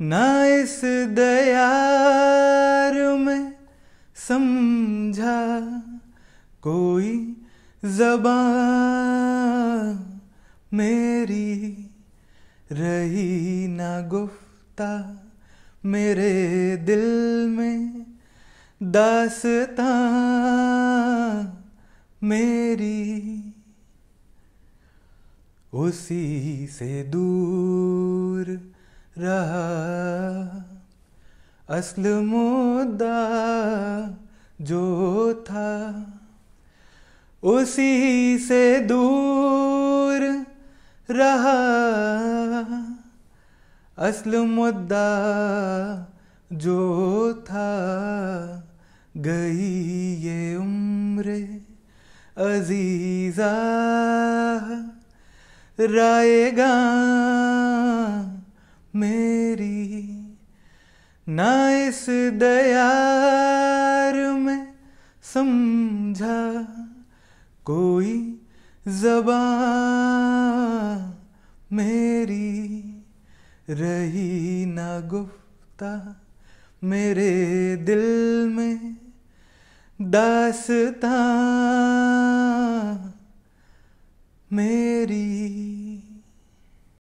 ना इस दया में समझा कोई जबान मेरी रही ना गुफ्ता मेरे दिल में दासता मेरी उसी से दूर रहा असल मुद्दा जो था उसी से दूर रहा असल मुद्दा जो था गई ये उम्र अजीजा रायगा मेरी ना इस दयार में समझा कोई जबान मेरी रही ना गुफ्ता मेरे दिल में दासता मेरी